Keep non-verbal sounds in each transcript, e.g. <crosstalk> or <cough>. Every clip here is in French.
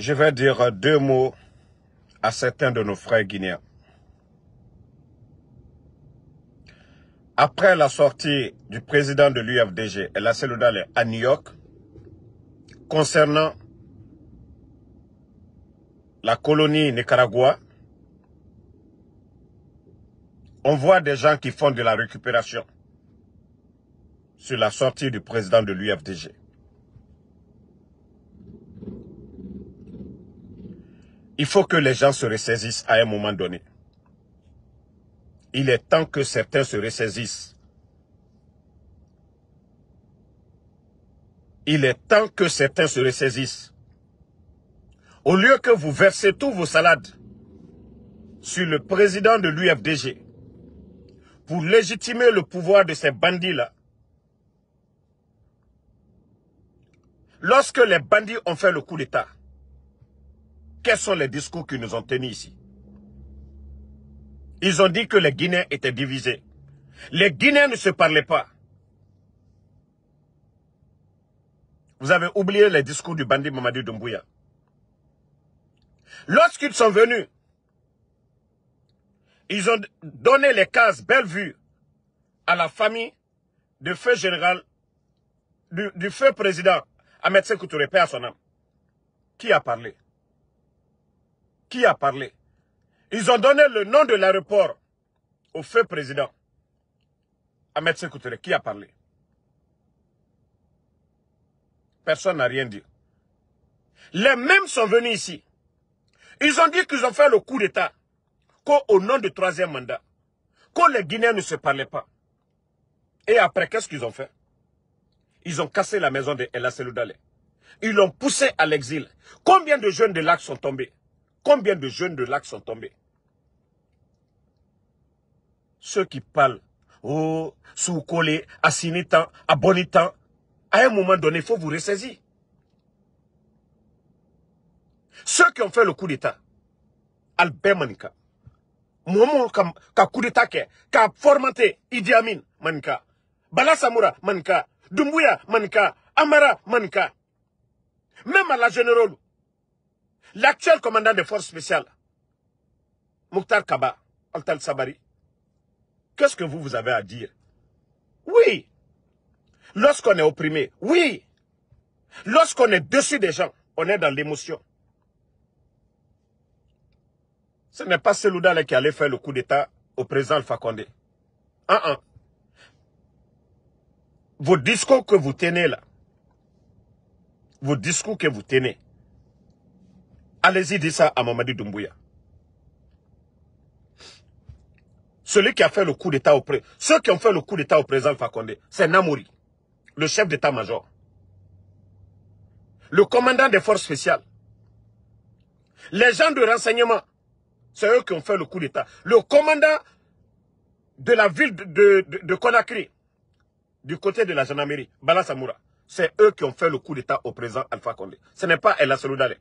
Je vais dire deux mots à certains de nos frères guinéens. Après la sortie du président de l'UFDG, et la cellule à New York, concernant la colonie Nicaragua, on voit des gens qui font de la récupération sur la sortie du président de l'UFDG. Il faut que les gens se ressaisissent à un moment donné. Il est temps que certains se ressaisissent. Il est temps que certains se ressaisissent. Au lieu que vous versez tous vos salades sur le président de l'UFDG pour légitimer le pouvoir de ces bandits-là, lorsque les bandits ont fait le coup d'État, quels sont les discours qu'ils nous ont tenus ici Ils ont dit que les Guinéens étaient divisés. Les Guinéens ne se parlaient pas. Vous avez oublié les discours du bandit Mamadou Doumbouya. Lorsqu'ils sont venus, ils ont donné les cases Bellevue à la famille du feu général, du, feu président Ahmed Sekou à son âme. Qui a parlé qui a parlé. Ils ont donné le nom de l'aéroport au feu président. Ahmed Sekoutouré, qui a parlé Personne n'a rien dit. Les mêmes sont venus ici. Ils ont dit qu'ils ont fait le coup d'État. Qu'au nom du troisième mandat, que les Guinéens ne se parlaient pas. Et après, qu'est-ce qu'ils ont fait Ils ont cassé la maison de El Ils l'ont poussé à l'exil. Combien de jeunes de l'Axe sont tombés Combien de jeunes de lacs sont tombés Ceux qui parlent, au oh, sous collé, à à Bonitan, à un moment donné, il faut vous ressaisir. Ceux qui ont fait le coup d'État, Albert Manika, Momo ka coup d'État qui a formaté Idi Amin Manika, Bala Samoura Manika, Dumbuya Manika, Amara Manika, même à la générale L'actuel commandant des forces spéciales, Mouktar Kaba, Altal Sabari, qu'est-ce que vous, vous avez à dire Oui, lorsqu'on est opprimé, oui, lorsqu'on est dessus des gens, on est dans l'émotion. Ce n'est pas loup-là qui allait faire le coup d'État au président Fakonde. Ah, ah. Vos discours que vous tenez là, vos discours que vous tenez, Allez-y, dis ça à Mamadi Doumbouya. Celui qui a fait le coup d'État au président, ceux qui ont fait le coup d'État au président Condé, c'est Namuri, le chef d'État-major, le commandant des forces spéciales, les gens de renseignement, c'est eux qui ont fait le coup d'État. Le commandant de la ville de, Conakry, du côté de la gendarmerie, Bala c'est eux qui ont fait le coup d'État au président Alpha Condé. Ce n'est pas El Asseloudale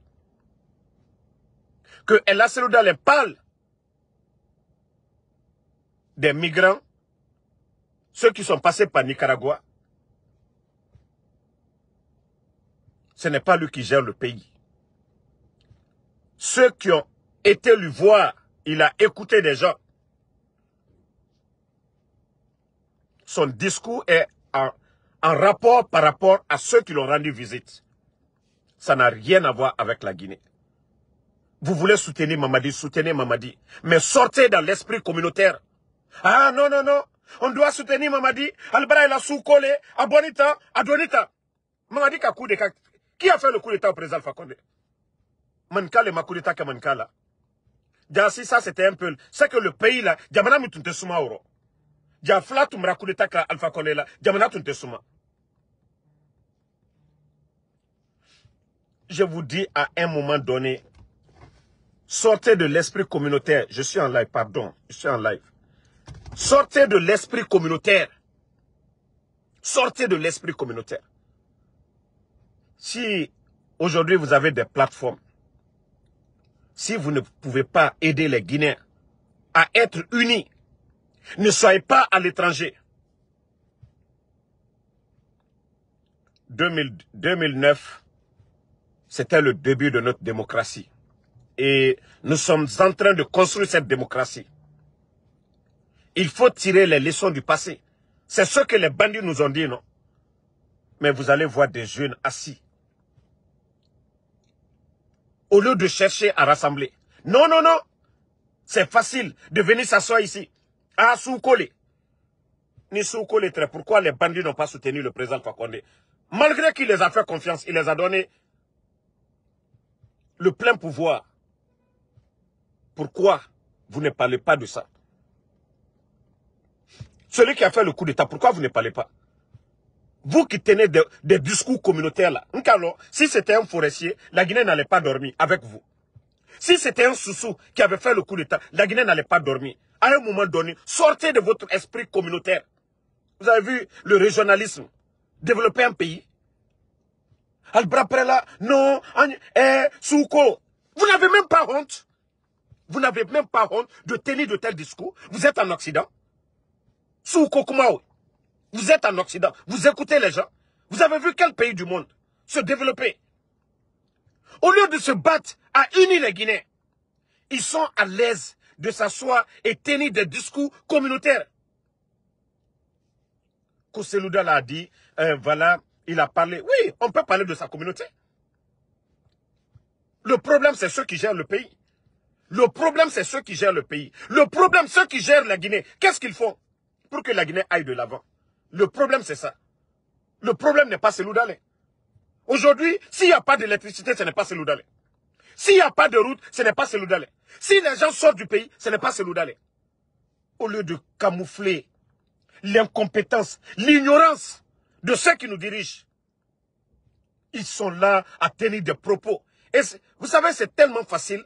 que El les parle des migrants, ceux qui sont passés par Nicaragua, ce n'est pas lui qui gère le pays. Ceux qui ont été lui voir, il a écouté des gens. Son discours est en rapport par rapport à ceux qui l'ont rendu visite. Ça n'a rien à voir avec la Guinée. Vous voulez soutenir Mamadi, soutenez Mamadi. Mais sortez dans l'esprit communautaire. Ah non, non, non. On doit soutenir Mamadi. Albara il a sous-collé. à Mamadi Qui a fait le coup d'état au président Alpha Condé Mankale ma coup d'état que Mankala. Jansi ça c'était un peu. C'est que le pays là, Jamana mitunte Souma oro. tumra coup d'état Alpha Condé là. souma. Je vous dis à un moment donné, Sortez de l'esprit communautaire. Je suis en live, pardon. Je suis en live. Sortez de l'esprit communautaire. Sortez de l'esprit communautaire. Si aujourd'hui vous avez des plateformes, si vous ne pouvez pas aider les Guinéens à être unis, ne soyez pas à l'étranger. 2009, c'était le début de notre démocratie et nous sommes en train de construire cette démocratie. Il faut tirer les leçons du passé. C'est ce que les bandits nous ont dit, non Mais vous allez voir des jeunes assis. Au lieu de chercher à rassembler. Non, non, non. C'est facile de venir s'asseoir ici. À Soukolé. Ni Soukolé, pourquoi les bandits n'ont pas soutenu le président Fakonde Malgré qu'il les a fait confiance, il les a donné le plein pouvoir pourquoi vous ne parlez pas de ça Celui qui a fait le coup d'État, pourquoi vous ne parlez pas Vous qui tenez des, discours communautaires là. si c'était un forestier, la Guinée n'allait pas dormir avec vous. Si c'était un soussou qui avait fait le coup d'État, la Guinée n'allait pas dormir. À un moment donné, sortez de votre esprit communautaire. Vous avez vu le régionalisme développer un pays Albra non, eh, Souko. Vous n'avez même pas honte. Vous n'avez même pas honte de tenir de tels discours. Vous êtes en Occident. Sous Vous êtes en Occident. Vous écoutez les gens. Vous avez vu quel pays du monde se développer. Au lieu de se battre à unir les Guinéens, ils sont à l'aise de s'asseoir et tenir des discours communautaires. Koselouda l'a dit, euh, voilà, il a parlé. Oui, on peut parler de sa communauté. Le problème, c'est ceux qui gèrent le pays. Le problème, c'est ceux qui gèrent le pays. Le problème, ceux qui gèrent la Guinée. Qu'est-ce qu'ils font pour que la Guinée aille de l'avant Le problème, c'est ça. Le problème n'est pas d'aller. Aujourd'hui, s'il n'y a pas d'électricité, ce n'est pas d'aller. S'il n'y a pas de route, ce n'est pas d'aller. Si les gens sortent du pays, ce n'est pas d'aller. Au lieu de camoufler l'incompétence, l'ignorance de ceux qui nous dirigent, ils sont là à tenir des propos. Et vous savez, c'est tellement facile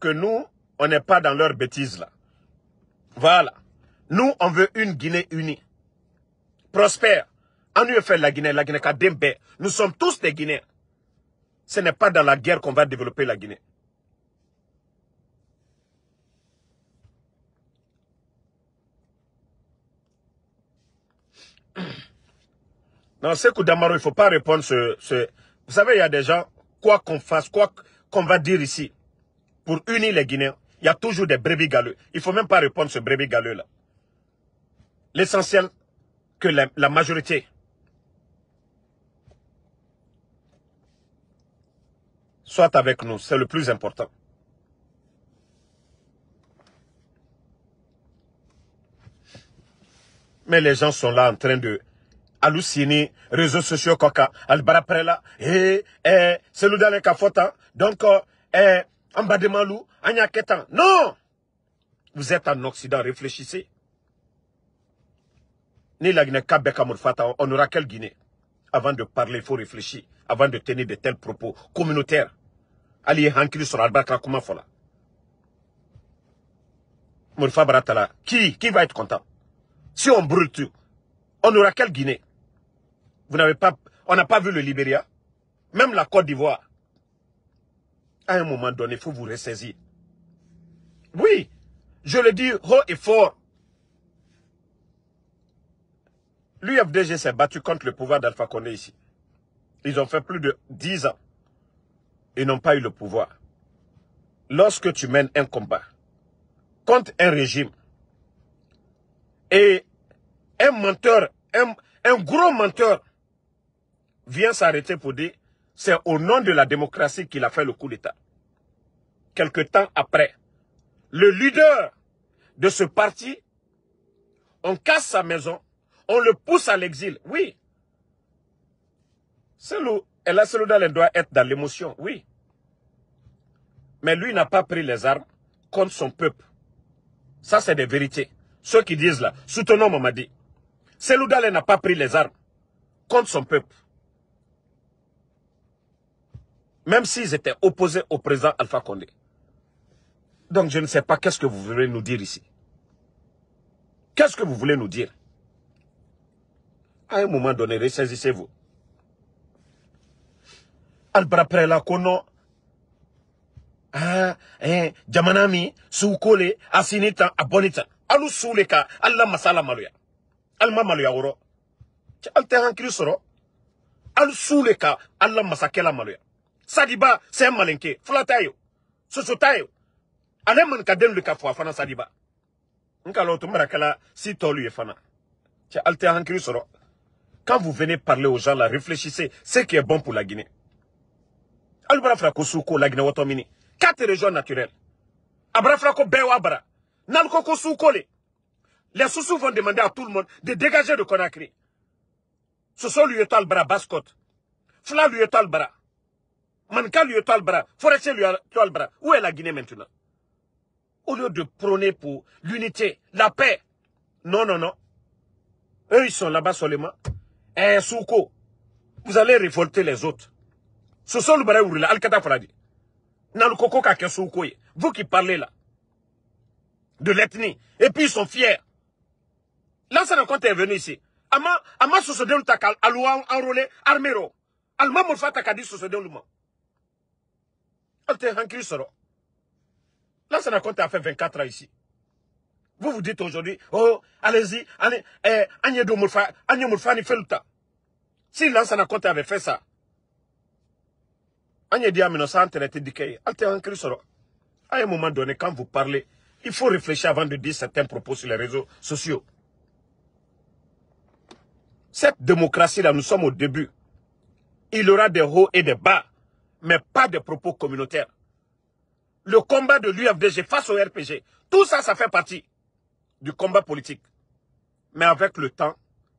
que nous on n'est pas dans leur bêtise là voilà nous on veut une Guinée unie prospère en La la Guinée, la Guinée Kadembe. nous sommes tous des Guinéens ce n'est pas dans la guerre qu'on va développer la Guinée Non, que Damaro, il ne faut pas répondre ce, ce... Vous savez, il y a des gens, quoi qu'on fasse, quoi, que qu'on va dire ici, pour unir les Guinéens, il y a toujours des brebis galeux. Il ne faut même pas répondre à ce brebis galeux-là. L'essentiel, que la majorité soit avec nous. C'est le plus important. Mais les gens sont là en train de halluciné, réseaux sociaux koka albara c'est eh, eh, c'est nous hein. donc eh, en Ambademalou, anyaketan non vous êtes en occident réfléchissez ni la Guinée Kabeka Murfata, on aura quelle Guinée Avant de parler, il faut réfléchir. Avant de tenir de tels propos communautaires. Allié Hankiri sur Albakra, comment Murfa Baratala, qui, qui va être content Si on brûle tout, on aura quelle Guinée vous n'avez pas, on n'a pas vu le Libéria, même la Côte d'Ivoire. À un moment donné, il faut vous ressaisir. Oui, je le dis haut et fort. L'UFDG s'est battu contre le pouvoir d'Alpha Condé ici. Ils ont fait plus de 10 ans. Ils n'ont pas eu le pouvoir. Lorsque tu mènes un combat contre un régime et un menteur, un, un gros menteur vient s'arrêter pour dire c'est au nom de la démocratie qu'il a fait le coup d'État. Quelque temps après, le leader de ce parti, on casse sa maison, on le pousse à l'exil. Oui. Celou doit être dans l'émotion, oui. Mais lui n'a pas pris les armes contre son peuple. Ça, c'est des vérités. Ceux qui disent là, soutenons Mamadi. Dalé n'a pas pris les armes contre son peuple même s'ils étaient opposés au président Alpha Condé. Donc je ne sais pas qu'est-ce que vous voulez nous dire ici. Qu'est-ce que vous voulez nous dire À un moment donné, ressaisissez-vous. Albra Prela Kono, hein, hein, Djamanami, Soukole, Asinita, Abonita, Alou Souleka, Allah Masala Malouya. Alma Maluya Oro. Alter en Christ Alou Souleka, Allah Masakela Maluya. Sadiba, c'est un malinqué. Fulatayo. Sosotayo. allez man kadem le kafwa fana Sadiba. Nka marakala, si tolu fana. Tiens, alte soro. Quand vous venez parler aux gens là, réfléchissez. Ce qui est bon pour la Guinée. Albra frako souko la Guinée watomini. Quatre régions naturelles. Abra frako Bewabra. le. Les Sousou vont demander à tout le monde de dégager de Conakry. Ce sont lui étoile bras Fla lui Manka lui le bras, Forestier lui le bras. Où est la Guinée maintenant Au lieu de prôner pour l'unité, la paix. Non, non, non. Eux, ils sont là-bas seulement. Eh, Souko, vous allez révolter les autres. Ce sont le bras ourila, al kata Vous qui parlez là. De l'ethnie. Et puis ils sont fiers. Là, L'ancien compte est venu ici. Ama, ama sosodeu à aloua enrôlé, armero. Alma Moulfa takadi de l'humain. Là, ça n'a kɔnte a fait 24 ans ici vous vous dites aujourd'hui oh allez-y allez eh, anye do murfa ni feluta si n'a kɔnte avait fait ça anye dia 1930 dikei alte hankiri sɔrɔ à un moment donné quand vous parlez il faut réfléchir avant de dire certains propos sur les réseaux sociaux cette démocratie là nous sommes au début il y aura des hauts et des bas mais pas de propos communautaires. Le combat de l'UFDG face au RPG, tout ça, ça fait partie du combat politique. Mais avec le temps,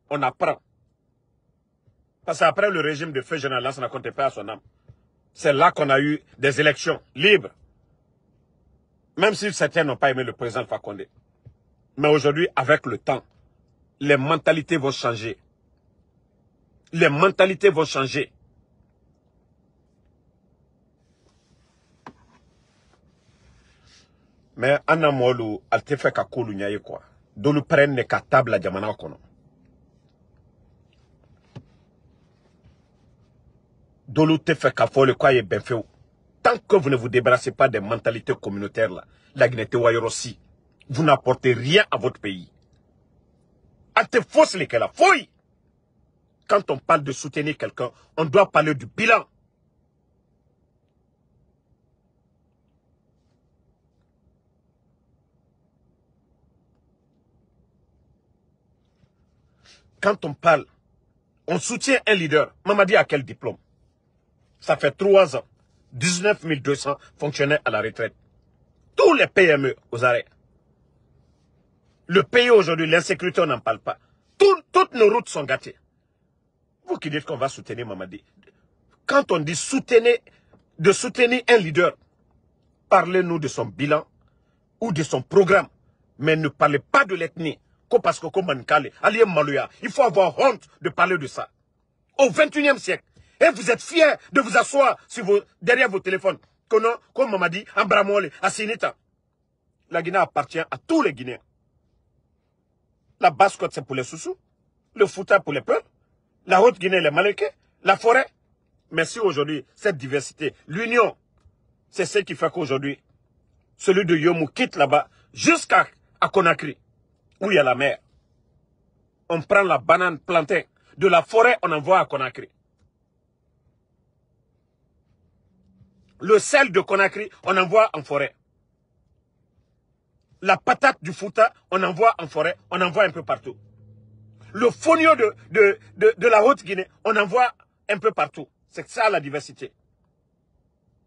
on apprend. Parce qu'après le régime de feu général, ça n'a compté pas à son âme. C'est là qu'on a eu des élections libres. Même si certains n'ont pas aimé le président Fakonde. Mais aujourd'hui, avec le temps, les mentalités vont changer. Les mentalités vont changer. Mais Anna Molu, mɔlu ali ka k'olu ɲɛ ka table jamana kɔnɔ dolu le tant que vous ne vous débarrassez pas des mentalités communautaires là la Guinée tɛ vous n'apportez rien à votre pays allez fausse les le la quand on parle de soutenir quelqu'un on doit parler du bilan quand on parle, on soutient un leader. Mamadi a quel diplôme Ça fait trois ans. 19 200 fonctionnaires à la retraite. Tous les PME aux arrêts. Le pays aujourd'hui, l'insécurité, on n'en parle pas. toutes nos routes sont gâtées. Vous qui dites qu'on va soutenir Mamadi. Quand on dit soutenir, de soutenir un leader, parlez-nous de son bilan ou de son programme, mais ne parlez pas de l'ethnie il faut avoir honte de parler de ça. Au 21e siècle. Et vous êtes fiers de vous asseoir derrière vos téléphones. Comme m'a dit, Ambramole, à La Guinée appartient à tous les Guinéens. La basse-côte, c'est pour les sous Le Fouta, pour les peuples. La Haute-Guinée, les Malékés. La forêt. Mais si aujourd'hui, cette diversité, l'union, c'est ce qui fait qu'aujourd'hui, celui de Yomou quitte là-bas jusqu'à à Conakry où il y a la mer. On prend la banane plantée. De la forêt, on envoie à Conakry. Le sel de Conakry, on envoie en forêt. La patate du Fouta, on envoie en forêt, on envoie un peu partout. Le fonio de, de, la Haute-Guinée, on envoie un peu partout. C'est ça la diversité.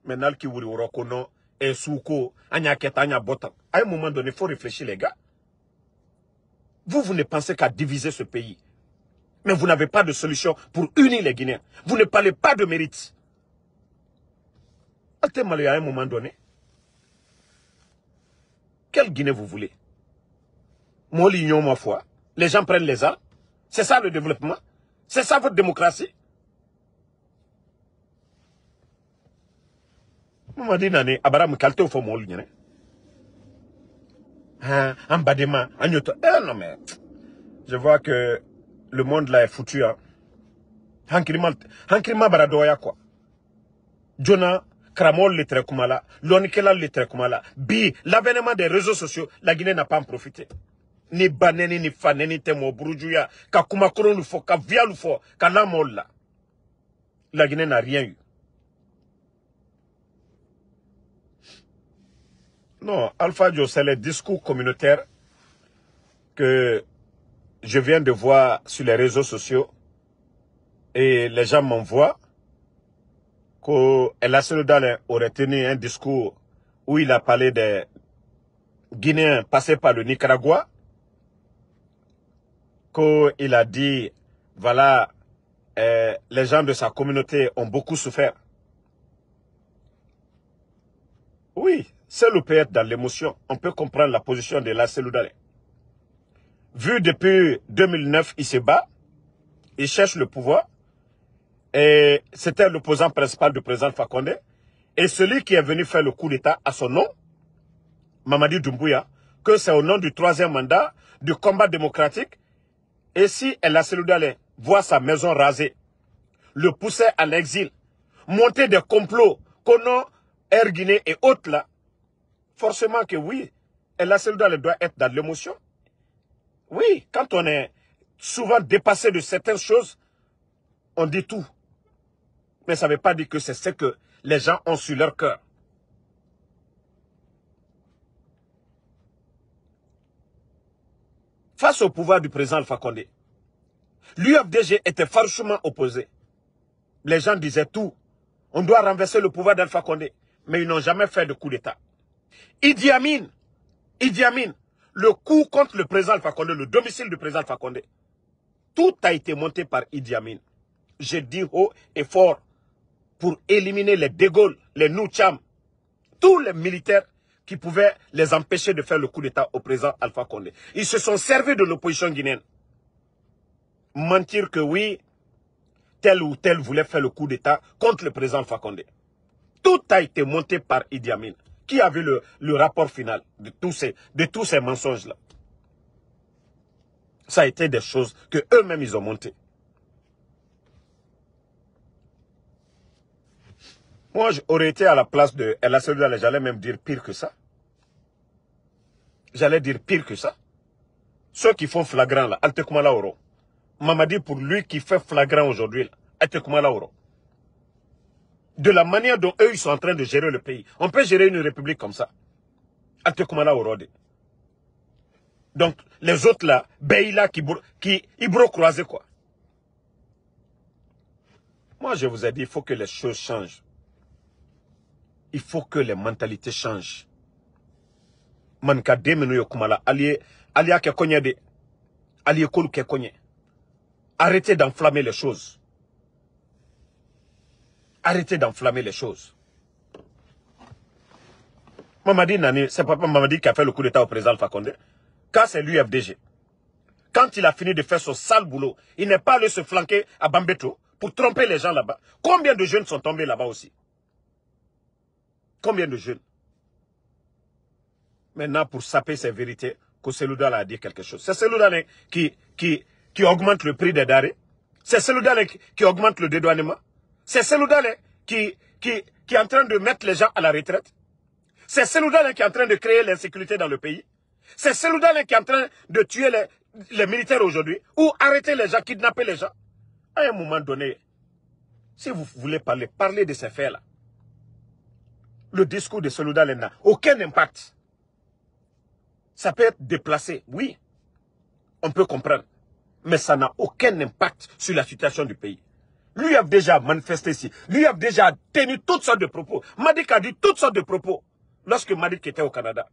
Maintenant, qui vous reconnaît, et Souko, Anya Ketanya Botan. À un moment donné, il faut réfléchir, les gars. Vous, vous ne pensez qu'à diviser ce pays. Mais vous n'avez pas de solution pour unir les Guinéens. Vous ne parlez pas de mérite. Malia, à un moment donné, quel Guinée vous voulez Moi, ma foi. Les gens prennent les armes. C'est ça le développement. C'est ça votre démocratie. Abraham hein hein, en Badema, Eh, non, mais je vois que le monde là est foutu. Hein. doya Baradoya, quoi. Jonah, Kramol le Trekumala, Lonikela le Trekumala. Bi, l'avènement des réseaux sociaux, la Guinée n'a pas en profité. Ni baneni, ni faneni, temo, brujuya, kakumakoro lufo, faut, lufo, faut, kalamol La Guinée n'a rien eu. Non, Alpha Joe, c'est le discours communautaire que je viens de voir sur les réseaux sociaux et les gens m'envoient qu'El Dalen aurait tenu un discours où il a parlé des Guinéens passés par le Nicaragua, qu'il a dit, voilà, euh, les gens de sa communauté ont beaucoup souffert. Oui, c'est le peut dans l'émotion. On peut comprendre la position de la Seloudalé. Vu depuis 2009, il se bat, il cherche le pouvoir, et c'était l'opposant principal du président Fakonde, et celui qui est venu faire le coup d'État à son nom, Mamadi Doumbouya, que c'est au nom du troisième mandat, du combat démocratique, et si la Seloudalé voit sa maison rasée, le pousser à l'exil, monter des complots, a Air Guinée et autres là, Forcément que oui. Et la cellule doit être dans l'émotion. Oui, quand on est souvent dépassé de certaines choses, on dit tout. Mais ça ne veut pas dire que c'est ce que les gens ont sur leur cœur. Face au pouvoir du président Alpha Condé, l'UFDG était farouchement opposé. Les gens disaient tout. On doit renverser le pouvoir d'Alpha Condé. Mais ils n'ont jamais fait de coup d'État. Idi Amin, le coup contre le président Alpha Condé, le domicile du président Alpha Condé, tout a été monté par Idi Amin. dit haut et fort pour éliminer les Dégaules, les Noucham, tous les militaires qui pouvaient les empêcher de faire le coup d'État au président Alpha Condé. Ils se sont servis de l'opposition guinéenne. Mentir que oui, tel ou tel voulait faire le coup d'État contre le président Alpha Tout a été monté par Idi qui avait le, le rapport final de tous ces, ces mensonges-là Ça a été des choses que eux-mêmes, ils ont montées. Moi, j'aurais été à la place de El j'allais même dire pire que ça. J'allais dire pire que ça. Ceux qui font flagrant là, m'a Oro. dit pour lui qui fait flagrant aujourd'hui, Altekoumala Oro de la manière dont eux, ils sont en train de gérer le pays. On peut gérer une république comme ça. Donc, les autres là, Baïla qui, qui Ibro quoi. Moi, je vous ai dit, il faut que les choses changent. Il faut que les mentalités changent. Manka demenu allié, konye Arrêtez d'enflammer les choses. Arrêtez d'enflammer les choses. Mamadi c'est papa Mamadi qui a fait le coup d'état au président Fakonde. Quand c'est lui FDG. Quand il a fini de faire son sale boulot, il n'est pas allé se flanquer à Bambeto pour tromper les gens là-bas. Combien de jeunes sont tombés là-bas aussi Combien de jeunes Maintenant, pour saper ces vérités, qui a dit quelque chose. C'est Seloudal qui, qui, qui augmente le prix des darés. C'est celui qui, qui augmente le dédouanement. C'est hein, qui, qui, qui est en train de mettre les gens à la retraite. C'est celui-dale hein, qui est en train de créer l'insécurité dans le pays. C'est hein, qui est en train de tuer les, militaires aujourd'hui ou arrêter les gens, kidnapper les gens. À un moment donné, si vous voulez parler, parlez de ces faits-là. Le discours de Seloudalé n'a aucun impact. Ça peut être déplacé, oui. On peut comprendre. Mais ça n'a aucun impact sur la situation du pays lui a déjà manifesté ici. Lui a déjà tenu toutes sortes de propos. Madik a dit toutes sortes de propos lorsque Madik était au Canada.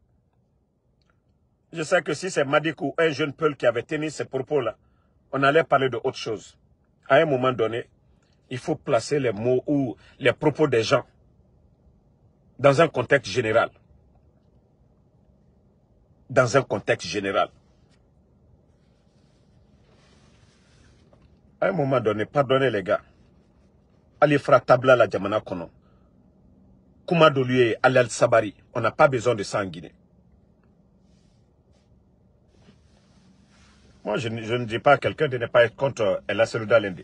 Je sais que si c'est Madik ou un jeune peuple qui avait tenu ces propos-là, on allait parler de autre chose. À un moment donné, il faut placer les mots ou les propos des gens dans un contexte général. Dans un contexte général. à un moment donné, pardonnez les gars, allez faire tabla la Jamana Kono. Kouma Doluye, Alal Sabari, on n'a pas besoin de ça Moi, je, ne dis pas à quelqu'un de ne pas être contre euh, El Asselouda Lende.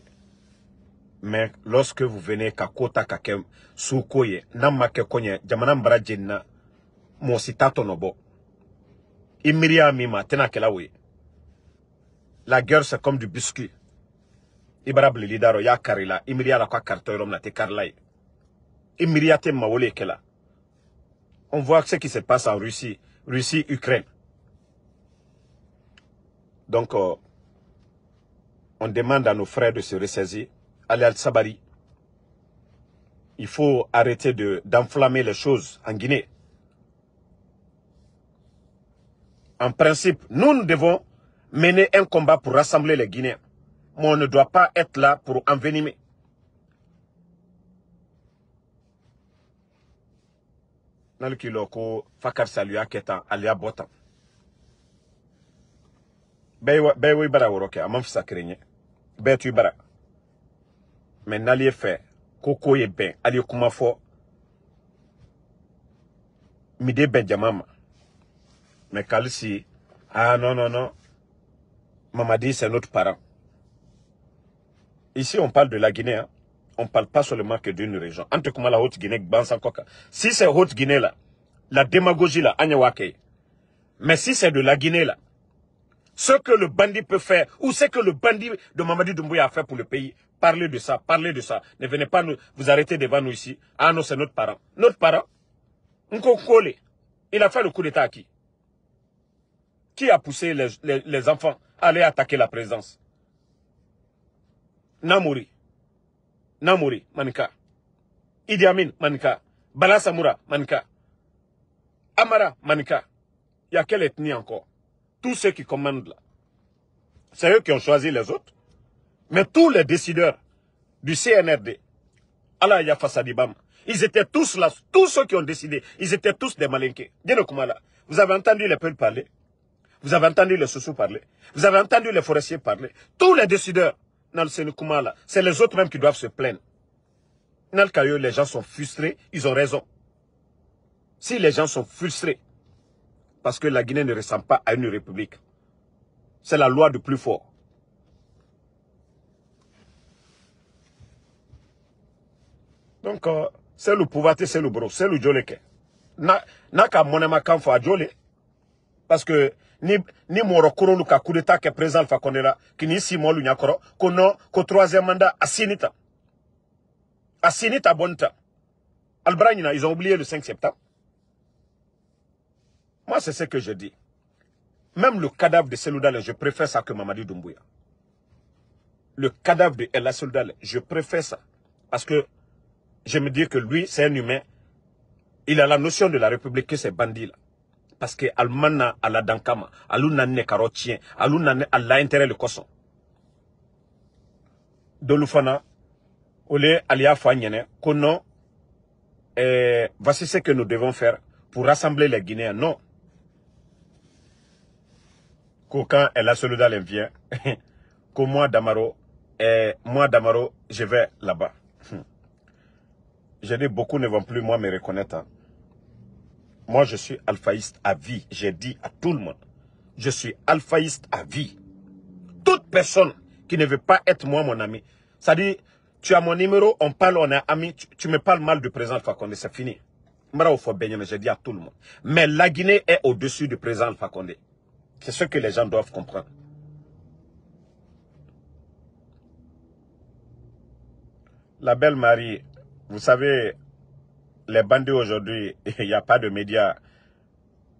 Mais lorsque vous venez Kakota Kakem, Soukoye, Namake Konye, Djamana Mbra Djenna, Monsita Tonobo, Imiria Mima, Kelawe, la guerre c'est comme du biscuit on voit ce qui se passe en Russie Russie Ukraine donc euh, on demande à nos frères de se ressaisir aller al Sabari il faut arrêter de d'enflammer les choses en Guinée en principe nous nous devons mener un combat pour rassembler les Guinéens mais on ne doit pas être là pour envenimer. nali kilo fakar saluya keta aliya bota bɛɛ wo bara wɔrɔ kɛ a man tu bara Mais n'ali faire. Coco est ko ye bɛn ali ye kuma fɔ mide bɛn jama kalisi ah non non non mamadi c'est notre parent Ici, on parle de la Guinée. Hein. On ne parle pas seulement que d'une région. Entre la Haute-Guinée, Bansankoka. Si c'est Haute-Guinée la démagogie là, Anyawake. Mais si c'est de la Guinée là, ce que le bandit peut faire, ou ce que le bandit de Mamadou Doumbouya a fait pour le pays, parlez de ça, parlez de ça. Ne venez pas nous, vous arrêter devant nous ici. Ah non, c'est notre parent. Notre parent, Nkokole, il a fait le coup d'état à qui Qui a poussé les, enfants à aller attaquer la présence Namuri, Namuri Manika, Idi Amin Manika, Bala Samura Manika, Amara Manika. Il y a quelle ethnie encore Tous ceux qui commandent là. C'est eux qui ont choisi les autres. Mais tous les décideurs du CNRD, Allah Yafa ils étaient tous là, tous ceux qui ont décidé, ils étaient tous des malinqués. Vous avez entendu les peuples parler, vous avez entendu les Soussou parler, vous avez entendu les forestiers parler, tous les décideurs c'est les autres même qui doivent se plaindre. les gens sont frustrés, ils ont raison. Si les gens sont frustrés, parce que la Guinée ne ressemble pas à une république, c'est la loi du plus fort. Donc, euh, c'est le pouvoir, c'est le bro, c'est le joleke parce que ni ni morokoro ni ka coup d'état présent, président Alpha qui la kini simo lu nyakoro Qu'on ko troisième mandat asinita asinita bonta Albranina, ils ont oublié le 5 septembre moi c'est ce que je dis même le cadavre de Seloudal, je préfère ça que Mamadi Doumbouya le cadavre de Ella Seloudal je préfère ça parce que je me dis que lui c'est un humain il a la notion de la République que ces bandits là parce que Almana la dankama kama. Alou ne carotien Aluna ne ala le koson. lu fana. Ole alia fanyene. kono, Eh, voici ce que nous devons faire pour rassembler les Guinéens. Non. Quand et la soldat vient. <laughs> que moi, Damaro, eh, moi, Damaro, je vais là-bas. <laughs> Je dis beaucoup ne vont plus, moi, me reconnaître. Hein. Moi, je suis alphaïste à vie. J'ai dit à tout le monde, je suis alphaïste à vie. Toute personne qui ne veut pas être moi, mon ami, ça dit, tu as mon numéro, on parle, on est amis, tu, me parles mal du président Fakonde, c'est fini. J'ai dit à tout le monde. Mais la Guinée est au-dessus du président Fakonde. C'est ce que les gens doivent comprendre. La belle Marie, vous savez, les bandits aujourd'hui, <laughs> il n'y a pas de médias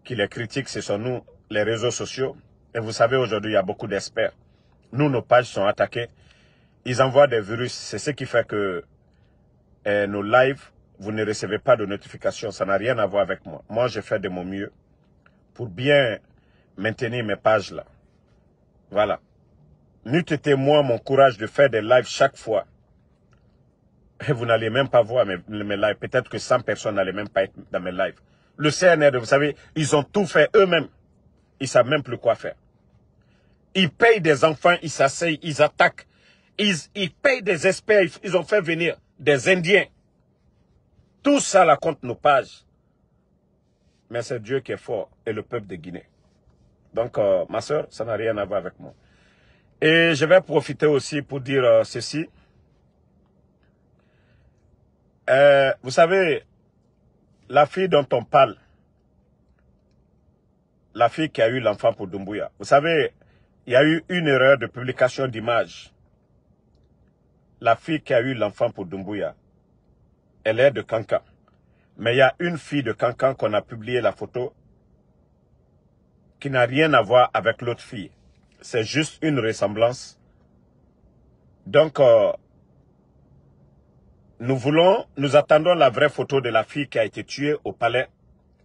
qui les critiquent, ce sont nous, les réseaux sociaux. Et vous savez, aujourd'hui, il y a beaucoup d'experts. Nous, nos pages sont attaquées. Ils envoient des virus. C'est ce qui fait que eh, nos lives, vous ne recevez pas de notifications. Ça n'a rien à voir avec moi. Moi, je fais de mon mieux pour bien maintenir mes pages là. Voilà. N'eût été mon courage de faire des lives chaque fois et eh, vous n'allez même pas voir mes, lives. Peut-être que 100 personnes n'allaient même pas être dans mes lives. Le CNR, vous savez, ils ont tout fait eux-mêmes. Ils ne savent même plus quoi faire. Ils payent des enfants, ils s'asseyent, ils attaquent. Ils, payent des espèces, ils ont fait venir des Indiens. Tout ça la compte nos pages. Mais c'est Dieu qui est fort et le peuple de Guinée. Donc, euh, ma soeur, ça n'a rien à voir avec moi. Et je vais profiter aussi pour dire euh, ceci. Euh, vous savez, la fille dont on parle, la fille qui a eu l'enfant pour Dumbuya vous savez, il y a eu une erreur de publication d'images. La fille qui a eu l'enfant pour Dumbuya elle est de Cancan. Mais il y a une fille de Cancan qu'on a publié la photo qui n'a rien à voir avec l'autre fille. C'est juste une ressemblance. Donc, euh, nous voulons, nous attendons la vraie photo de la fille qui a été tuée au palais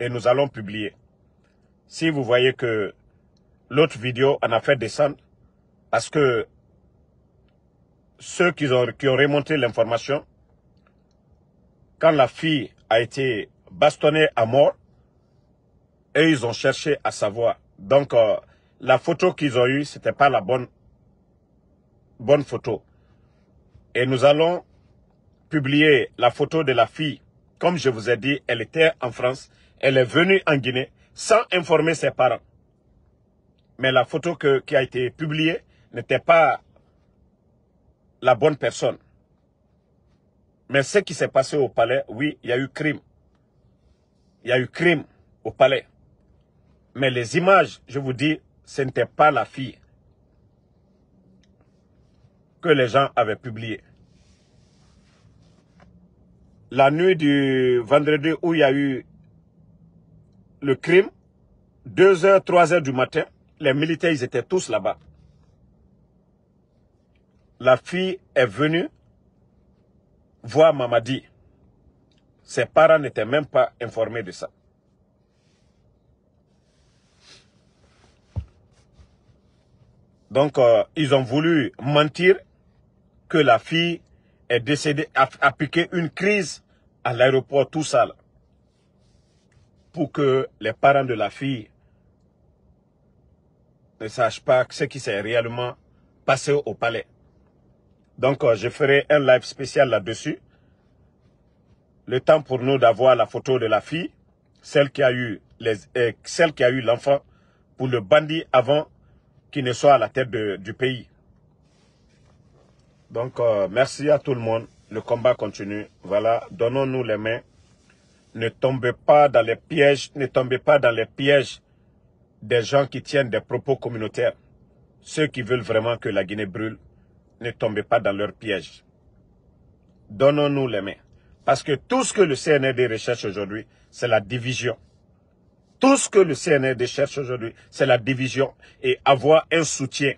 et nous allons publier. Si vous voyez que l'autre vidéo en a fait descendre, parce que ceux qui ont, qui ont remonté l'information, quand la fille a été bastonnée à mort, et ils ont cherché à savoir. Donc, euh, la photo qu'ils ont eue, c'était pas la bonne, bonne photo. Et nous allons Publier la photo de la fille. Comme je vous ai dit, elle était en France, elle est venue en Guinée sans informer ses parents. Mais la photo qui a été publiée n'était pas la bonne personne. Mais ce qui s'est passé au palais, oui, il y a eu crime. Il y a eu crime au palais. Mais les images, je vous dis, ce n'était pas la fille que les gens avaient publiée la nuit du vendredi où il y a eu le crime, 2h, 3h du matin, les militaires, ils étaient tous là-bas. La fille est venue voir Mamadi. Ses parents n'étaient même pas informés de ça. Donc, euh, ils ont voulu mentir que la fille est décédé, a appliqué une crise à l'aéroport tout ça pour que les parents de la fille ne sachent pas ce qui s'est réellement passé au palais. Donc, euh, je ferai un live spécial là-dessus. Le temps pour nous d'avoir la photo de la fille, celle qui a eu les, euh, celle qui a eu l'enfant, pour le bandit avant qu'il ne soit à la tête du pays. Donc, euh, merci à tout le monde. Le combat continue. Voilà, donnons-nous les mains. Ne tombez pas dans les pièges, ne tombez pas dans les pièges des gens qui tiennent des propos communautaires. Ceux qui veulent vraiment que la Guinée brûle, ne tombez pas dans leurs pièges. Donnons-nous les mains. Parce que tout ce que le CNRD recherche aujourd'hui, c'est la division. Tout ce que le CNRD cherche aujourd'hui, c'est la division et avoir un soutien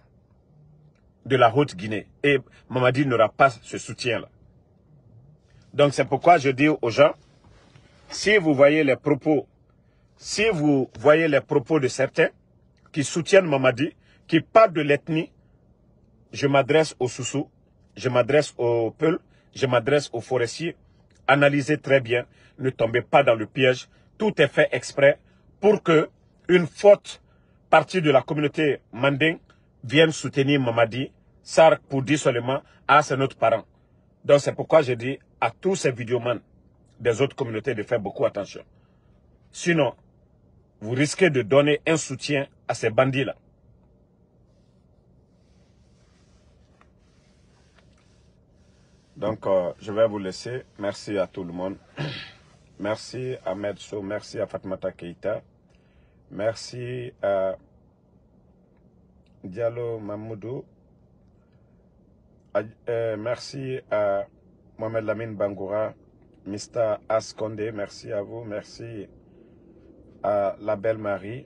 de la Haute-Guinée. Et Mamadi n'aura pas ce soutien-là. Donc c'est pourquoi je dis aux gens, si vous voyez les propos, si vous voyez les propos de certains qui soutiennent Mamadi, qui parlent de l'ethnie, je m'adresse aux Soussous, je m'adresse aux Peuls, je m'adresse aux forestiers. Analysez très bien, ne tombez pas dans le piège. Tout est fait exprès pour que une forte partie de la communauté mandingue viennent soutenir Mamadi Sark pour dire seulement « Ah, c'est notre parent ». Donc c'est pourquoi je dis à tous ces vidéomans des autres communautés de faire beaucoup attention. Sinon, vous risquez de donner un soutien à ces bandits-là. Donc, euh, je vais vous laisser. Merci à tout le monde. Merci à Medso, merci à Fatmata Keita. Merci à... Diallo Mamoudou. Euh, merci à Mohamed Lamine Bangoura, Mr. Askonde, merci à vous, merci à la belle Marie.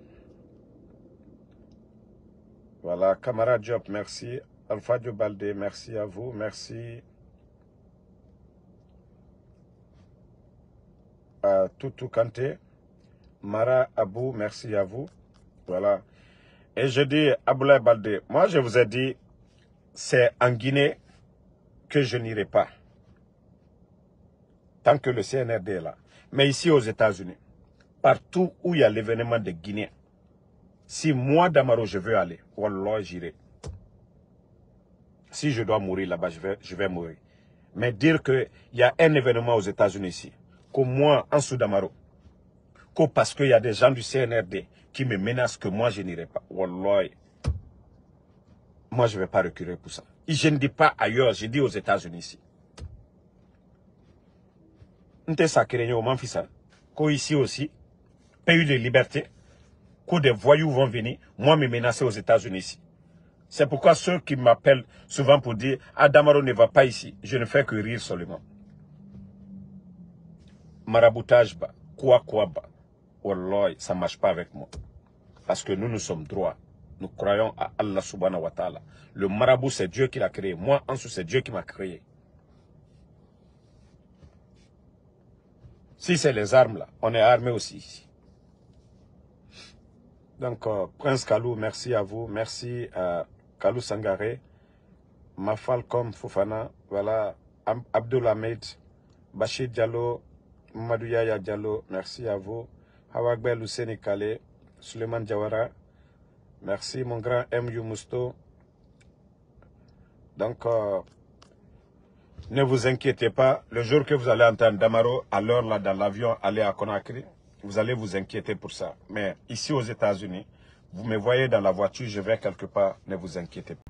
Voilà, Camara Diop, merci. Alpha Balde, merci à vous, merci à Toutou Kanté. Mara Abou, merci à vous. Voilà. Et je dis, Aboulaye Balde, moi je vous ai dit, c'est en Guinée que je n'irai pas. Tant que le CNRD est là. Mais ici aux États-Unis, partout où il y a l'événement de Guinée, si moi, Damaro, je veux aller, Wallah, j'irai. Si je dois mourir là-bas, je vais, je vais mourir. Mais dire qu'il y a un événement aux États-Unis ici, que moi, en Soudamaro, que parce qu'il y a des gens du CNRD qui me menace que moi je n'irai pas. moi je ne vais pas reculer pour ça. Et je ne dis pas ailleurs, je dis aux États-Unis ici. Hein. Ici aussi, pays de liberté, que des voyous vont venir, moi me menacer aux États-Unis ici. C'est pourquoi ceux qui m'appellent souvent pour dire Adamaro ne va pas ici, je ne fais que rire seulement. Maraboutage quoi quoi Oh ça ne marche pas avec moi. Parce que nous, nous sommes droits. Nous croyons à Allah subhanahu wa ta'ala. Le marabout, c'est Dieu qui l'a créé. Moi, en c'est Dieu qui m'a créé. Si c'est les armes, là, on est armé aussi Donc, euh, Prince Kalou, merci à vous. Merci à Kalou Sangare Mafalcom Fofana, voilà, Hamid Bashid Diallo, Madouya Diallo, merci à vous. Hawakbelou Kale, Suleiman Jawara. Merci, mon grand M. Mousto. Donc, euh, ne vous inquiétez pas. Le jour que vous allez entendre Damaro, à l'heure là, dans l'avion, aller à Conakry, vous allez vous inquiéter pour ça. Mais ici aux États-Unis, vous me voyez dans la voiture, je vais quelque part, ne vous inquiétez pas.